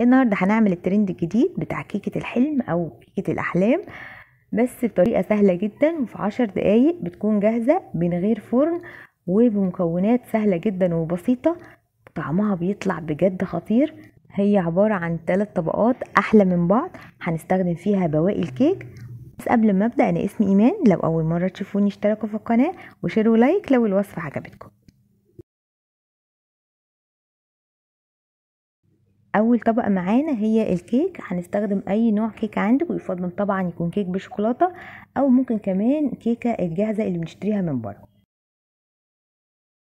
النهارده هنعمل الترند الجديد بتاع كيكه الحلم او كيكه الاحلام بس بطريقه سهله جدا وفي عشر دقايق بتكون جاهزه من غير فرن وبمكونات سهله جدا وبسيطه طعمها بيطلع بجد خطير هي عباره عن ثلاث طبقات احلى من بعض هنستخدم فيها بواقي الكيك بس قبل ما ابدا انا اسمي ايمان لو اول مره تشوفوني اشتركوا في القناه وشيروا لايك لو الوصفه عجبتكم اول طبقه معانا هي الكيك هنستخدم اي نوع كيك عندك ويفضل طبعا يكون كيك بشوكولاته او ممكن كمان كيكه الجاهزه اللي بنشتريها من بره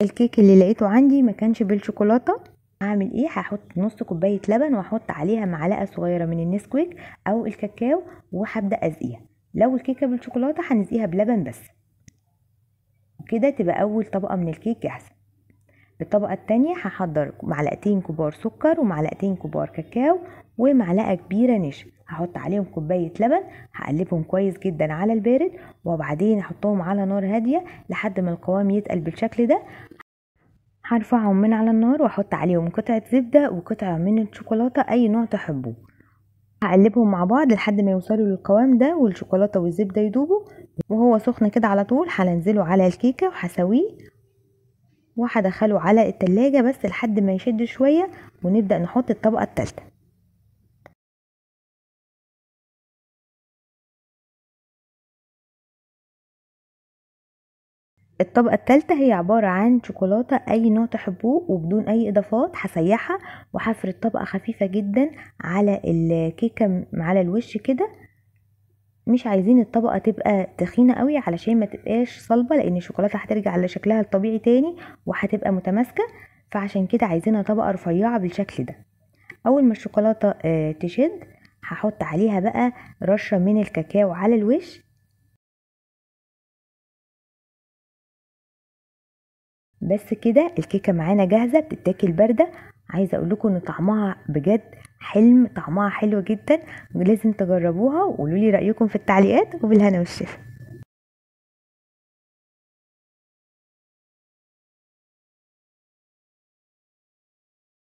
الكيك اللي لقيته عندي ما كانش بالشوكولاته هعمل ايه هحط نص كوبايه لبن واحط عليها معلقه صغيره من النسكويك او الكاكاو وهبدا ازقيها لو الكيكه بالشوكولاته هنزقيها بلبن بس وكده تبقى اول طبقه من الكيك جاهزه الطبقة التانية هحضر معلقتين كبار سكر ومعلقتين كبار كاكاو ومعلقة كبيرة نشا هحط عليهم كوباية لبن هقلبهم كويس جدا على البارد وبعدين احطهم على نار هادية لحد ما القوام يتقل بالشكل ده هرفعهم من على النار واحط عليهم قطعة زبدة وقطعة من الشوكولاتة اي نوع تحبوه هقلبهم مع بعض لحد ما يوصلوا للقوام ده والشوكولاتة والزبدة يدوبوا وهو سخن كده على طول هنزله على الكيكة وهسويه وهدخله على التلاجة بس لحد ما يشد شوية ونبدأ نحط الطبقة التالتة الطبقة التالتة هي عبارة عن شوكولاتة أي نوع تحبوه وبدون أي إضافات هسيحها وهفرد طبقة خفيفة جدا على الكيكة على الوش كده مش عايزين الطبقه تبقى تخينه قوي علشان ما تبقاش صلبه لان الشوكولاته هترجع لشكلها الطبيعي تاني وهتبقى متماسكه فعشان كده عايزينها طبقه رفيعه بالشكل ده اول ما الشوكولاته آه، تشد هحط عليها بقى رشه من الكاكاو على الوش بس كده الكيكه معانا جاهزه بتتاكل بارده عايزه اقول لكم ان طعمها بجد حلم طعمها حلو جدا لازم تجربوها وقولوا لي رايكم في التعليقات وبالهنا والشفا